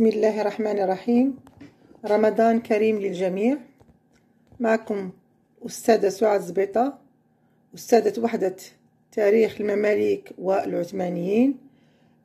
بسم الله الرحمن الرحيم رمضان كريم للجميع معكم أستاذة سعاد زبيطة أستاذة وحدة تاريخ المماليك والعثمانيين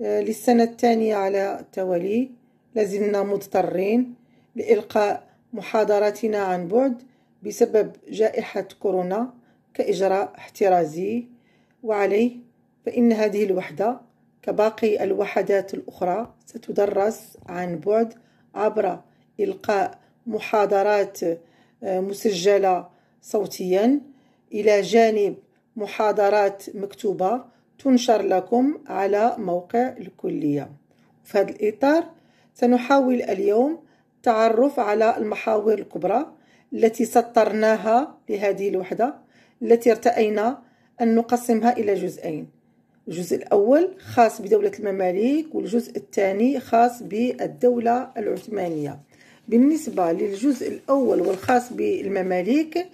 آه، للسنة الثانية على التوالي لازلنا مضطرين لإلقاء محاضراتنا عن بعد بسبب جائحة كورونا كإجراء احترازي وعليه فإن هذه الوحدة كباقي الوحدات الأخرى ستدرس عن بعد عبر إلقاء محاضرات آه، مسجلة صوتيا إلى جانب محاضرات مكتوبة تنشر لكم على موقع الكلية في هذا الإطار سنحاول اليوم التعرف على المحاور الكبرى التي سطرناها لهذه الوحدة التي ارتأينا أن نقسمها إلى جزئين الجزء الأول خاص بدولة المماليك والجزء الثاني خاص بالدولة العثمانية بالنسبة للجزء الأول والخاص بالمماليك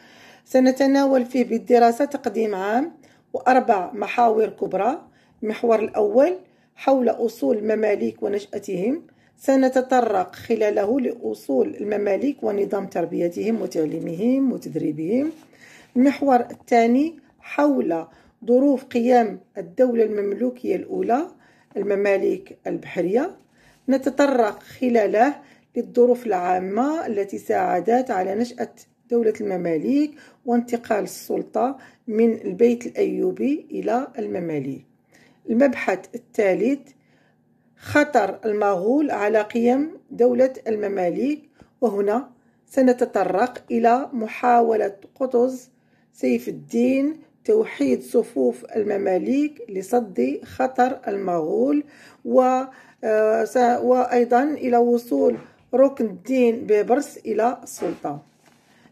سنتناول فيه بالدراسة تقديم عام وأربع محاور كبرى المحور الأول حول أصول المماليك ونشأتهم سنتطرق خلاله لأصول المماليك ونظام تربيتهم وتعليمهم وتدريبهم المحور الثاني حول ظروف قيام الدولة المملوكية الأولى المماليك البحرية نتطرق خلاله للظروف العامة التي ساعدت على نشأة دولة المماليك وانتقال السلطة من البيت الأيوبي إلى المماليك المبحث الثالث خطر المغول على قيم دولة المماليك وهنا سنتطرق إلى محاولة قطز سيف الدين توحيد صفوف المماليك لصد خطر المغول و آه، وأيضا إلى وصول ركن الدين بيبرس إلى السلطة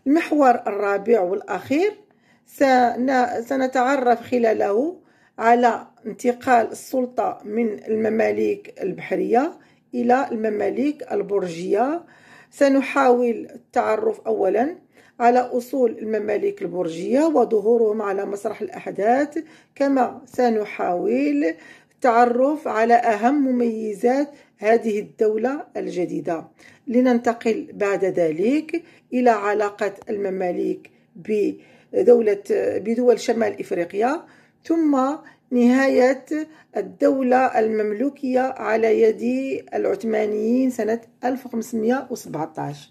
المحور الرابع والأخير سنتعرف خلاله على انتقال السلطة من المماليك البحرية إلى المماليك البرجية سنحاول التعرف أولا على أصول الممالك البرجية وظهورهم على مسرح الأحداث كما سنحاول التعرف على أهم مميزات هذه الدولة الجديدة لننتقل بعد ذلك إلى علاقة المماليك بدولة بدول شمال إفريقيا ثم نهاية الدولة المملوكية على يد العثمانيين سنة 1517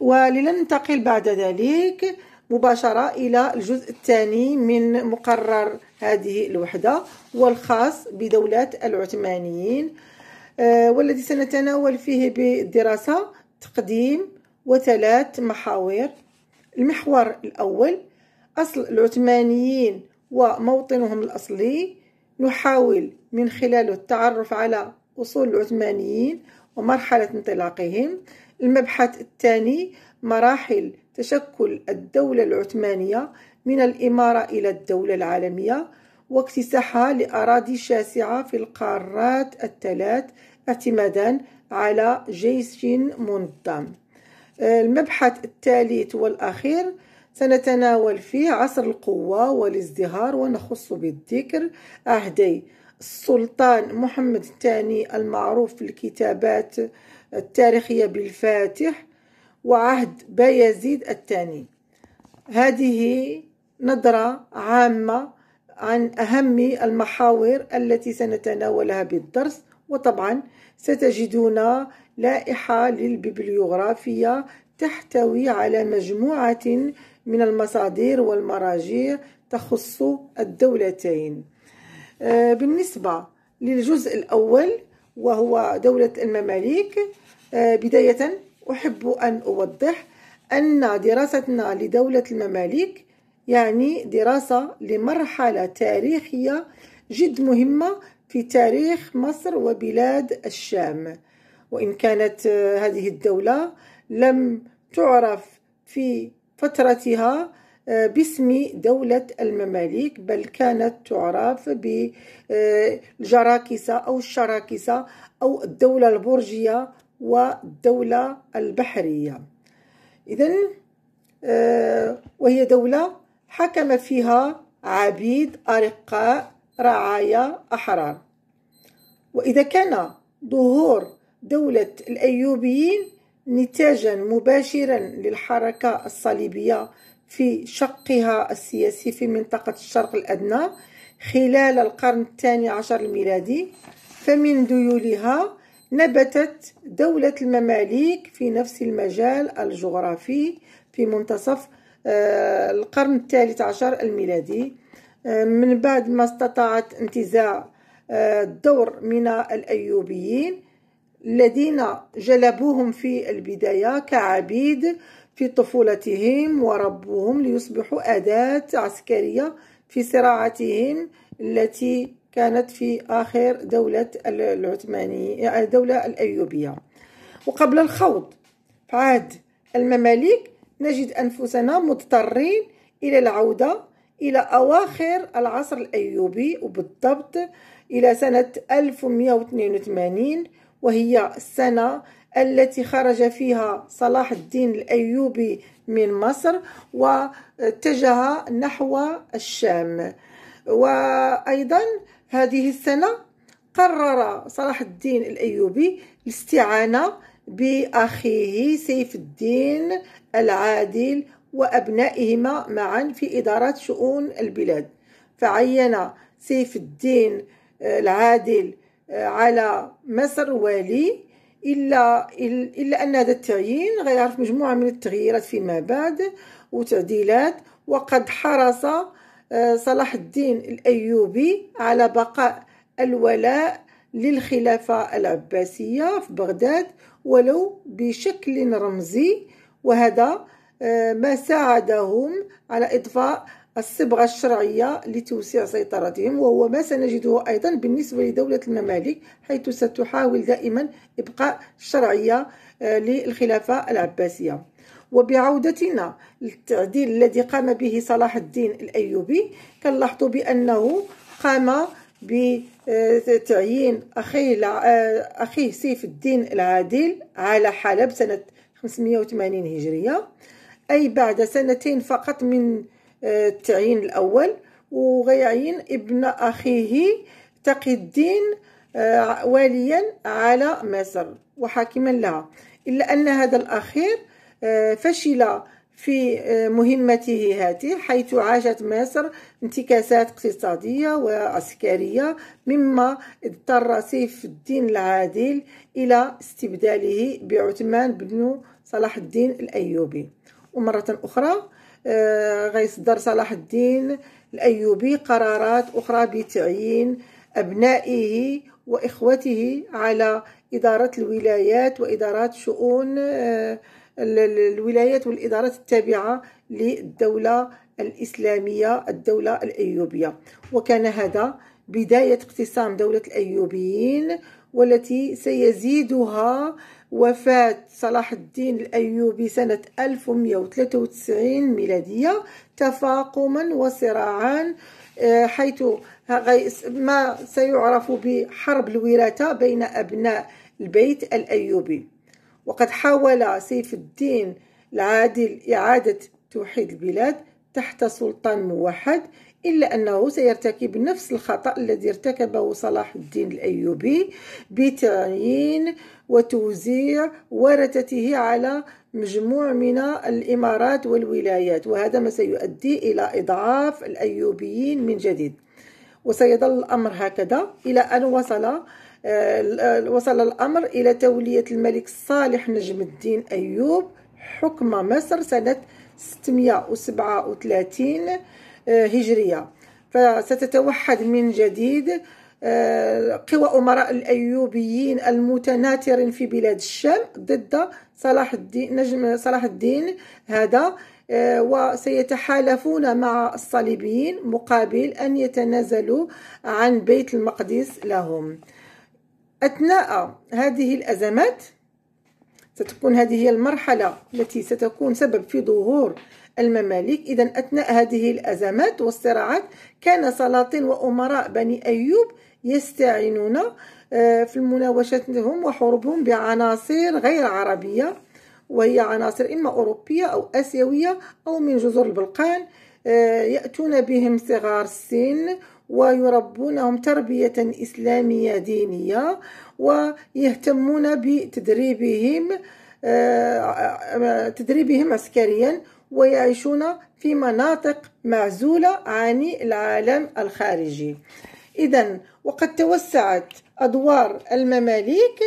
ولننتقل بعد ذلك مباشرة إلى الجزء الثاني من مقرر هذه الوحدة والخاص بدولة العثمانيين آه، والذي سنتناول فيه بالدراسة تقديم وثلاث محاور المحور الأول أصل العثمانيين وموطنهم الأصلي نحاول من خلاله التعرف على أصول العثمانيين ومرحلة انطلاقهم المبحث الثاني مراحل تشكل الدولة العثمانية من الإمارة إلى الدولة العالمية واكتساحها لأراضي شاسعة في القارات الثلاث اعتمادا على جيش منظم المبحث الثالث والأخير سنتناول فيه عصر القوة والازدهار ونخص بالذكر عهدي السلطان محمد الثاني المعروف في الكتابات التاريخية بالفاتح وعهد بايزيد الثاني هذه نظرة عامة عن أهم المحاور التي سنتناولها بالدرس وطبعا ستجدون لائحة للبيبليوغرافية تحتوي على مجموعة من المصادر والمراجع تخص الدولتين آه، بالنسبة للجزء الأول وهو دولة المماليك آه، بداية أحب أن أوضح أن دراستنا لدولة المماليك يعني دراسة لمرحلة تاريخية جد مهمة في تاريخ مصر وبلاد الشام وإن كانت آه، هذه الدولة لم تعرف في فترتها آه، باسم دولة المماليك بل كانت تعرف بالجراكسة آه، أو الشراكسة أو الدولة البرجية والدولة البحرية إذا آه، وهي دولة حكم فيها عبيد أرقاء رعايا أحرار وإذا كان ظهور دولة الأيوبيين نتاجا مباشرا للحركة الصليبية في شقها السياسي في منطقة الشرق الأدنى خلال القرن الثاني عشر الميلادي فمن ديولها نبتت دولة المماليك في نفس المجال الجغرافي في منتصف آه، القرن الثالث عشر الميلادي آه، من بعد ما استطاعت انتزاع الدور آه، من الأيوبيين الذين جلبوهم في البداية كعبيد في طفولتهم وربوهم ليصبحوا أداة عسكرية في صراعتهم التي كانت في آخر دولة العثمانية الدولة الأيوبية وقبل الخوض في عهد المماليك نجد أنفسنا مضطرين إلى العودة إلى أواخر العصر الأيوبي وبالضبط إلى سنة 1182 وهي السنة التي خرج فيها صلاح الدين الأيوبي من مصر واتجه نحو الشام وأيضا هذه السنة قرر صلاح الدين الأيوبي الاستعانة بأخيه سيف الدين العادل وأبنائهما معا في إدارة شؤون البلاد فعين سيف الدين العادل على مصر والي إلا, إلا أن هذا التعيين غيعرف مجموعة من التغييرات فيما بعد وتعديلات وقد حرص آه، صلاح الدين الأيوبي على بقاء الولاء للخلافة العباسية في بغداد ولو بشكل رمزي وهذا آه، ما ساعدهم على إضفاء الصبغة الشرعية لتوسيع سيطرتهم وهو ما سنجده أيضا بالنسبة لدولة المماليك حيث ستحاول دائما إبقاء الشرعية آه، للخلافة العباسية وبعودتنا للتعديل الذي قام به صلاح الدين الأيوبي كنلاحظوا بأنه قام بتعيين أخيه, آه، أخيه سيف الدين العادل على حلب سنة 580 هجرية أي بعد سنتين فقط من التعيين الأول وغيعين ابن أخيه تقي الدين آه، واليا على مصر وحاكما لها إلا أن هذا الأخير آه، فشل في آه، مهمته هذه حيث عاشت مصر انتكاسات اقتصادية وعسكرية مما اضطر سيف الدين العادل إلى استبداله بعثمان بن صلاح الدين الأيوبي ومرة أخرى آه، غيصدر صلاح الدين الأيوبي قرارات أخرى بتعيين أبنائه وإخوته على إدارة الولايات وإدارات شؤون آه، الولايات والإدارات التابعة للدولة الإسلامية الدولة الأيوبية وكان هذا بداية اقتسام دولة الأيوبيين والتي سيزيدها وفاة صلاح الدين الأيوبي سنة 1193 ميلادية تفاقما وصراعا آه، حيث ما سيعرف بحرب الوراثة بين أبناء البيت الأيوبي وقد حاول سيف الدين العادل إعادة توحيد البلاد تحت سلطان موحد إلا أنه سيرتكب نفس الخطأ الذي ارتكبه صلاح الدين الأيوبي بتعيين وتوزيع ورثته على مجموع من الإمارات والولايات وهذا ما سيؤدي إلى إضعاف الأيوبيين من جديد وسيظل الأمر هكذا إلى أن وصل آه، وصل الأمر إلى تولية الملك صالح نجم الدين أيوب حكم مصر سنة 637 آه، هجرية فستتوحد من جديد آه، قوى أمراء الأيوبيين المتناثرين في بلاد الشام ضد صلاح الدين نجم صلاح الدين هذا آه، وسيتحالفون مع الصليبيين مقابل أن يتنازلوا عن بيت المقدس لهم أثناء هذه الأزمات ستكون هذه هي المرحلة التي ستكون سبب في ظهور المماليك إذا أثناء هذه الأزمات والصراعات كان سلاطين وأمراء بني أيوب يستعينون آه، في مناوشتهم وحروبهم بعناصر غير عربية وهي عناصر إما أوروبية أو آسيوية أو من جزر البلقان آه، يأتون بهم صغار السن ويربونهم تربية إسلامية دينية ويهتمون بتدريبهم آه، تدريبهم عسكريا ويعيشون في مناطق معزولة عن العالم الخارجي إذا وقد توسعت أدوار المماليك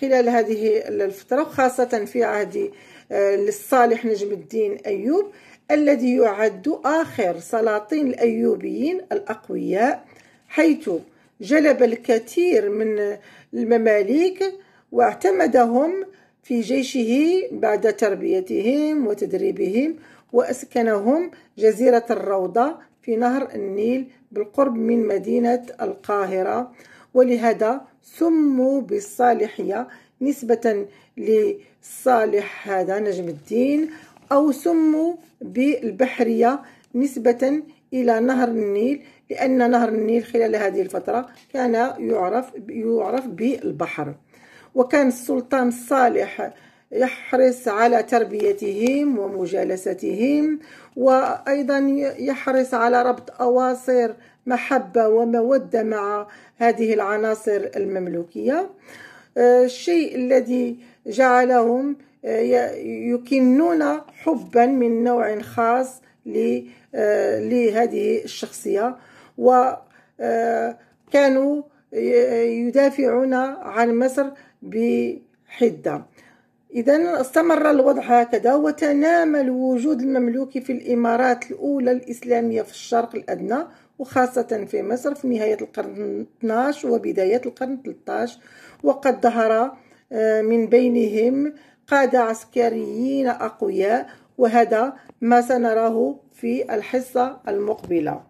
خلال هذه الفترة وخاصة في عهد الصالح آه، نجم الدين أيوب الذي يعد آخر سلاطين الأيوبيين الأقوياء حيث جلب الكثير من المماليك واعتمدهم في جيشه بعد تربيتهم وتدريبهم وأسكنهم جزيرة الروضة في نهر النيل بالقرب من مدينة القاهرة ولهذا سموا بالصالحية نسبة لصالح هذا نجم الدين أو سموا بالبحرية نسبة إلى نهر النيل لأن نهر النيل خلال هذه الفترة كان يعرف يعرف بالبحر وكان السلطان الصالح يحرص على تربيتهم ومجالستهم وأيضا يحرص على ربط أواصر محبة ومودة مع هذه العناصر المملوكية آه، الشيء الذي جعلهم آه، يكنون حبا من نوع خاص آه، لهذه الشخصية وكانوا يدافعون عن مصر بحدة إذا استمر الوضع هكذا وتنامل وجود المملوكي في الإمارات الأولى الإسلامية في الشرق الأدنى وخاصة في مصر في نهاية القرن 12 وبداية القرن 13 وقد ظهر آه، من بينهم قادة عسكريين أقوياء وهذا ما سنراه في الحصة المقبلة